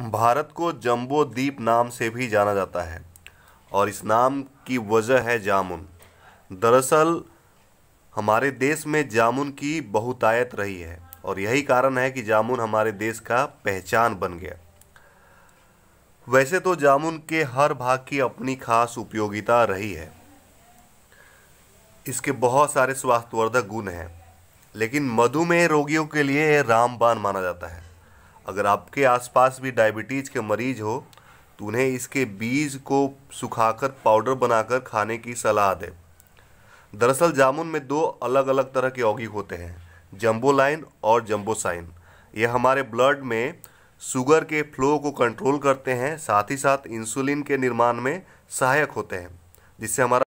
भारत को जम्बो द्वीप नाम से भी जाना जाता है और इस नाम की वजह है जामुन दरअसल हमारे देश में जामुन की बहुतायत रही है और यही कारण है कि जामुन हमारे देश का पहचान बन गया वैसे तो जामुन के हर भाग की अपनी खास उपयोगिता रही है इसके बहुत सारे स्वास्थ्यवर्धक गुण हैं लेकिन मधुमेह रोगियों के लिए रामबान माना जाता है अगर आपके आसपास भी डायबिटीज़ के मरीज हो तो उन्हें इसके बीज को सुखाकर पाउडर बनाकर खाने की सलाह दें दरअसल जामुन में दो अलग अलग तरह के यौगिक होते हैं जम्बोलाइन और जम्बोसाइन यह हमारे ब्लड में शुगर के फ्लो को कंट्रोल करते हैं साथ ही साथ इंसुलिन के निर्माण में सहायक होते हैं जिससे हमारा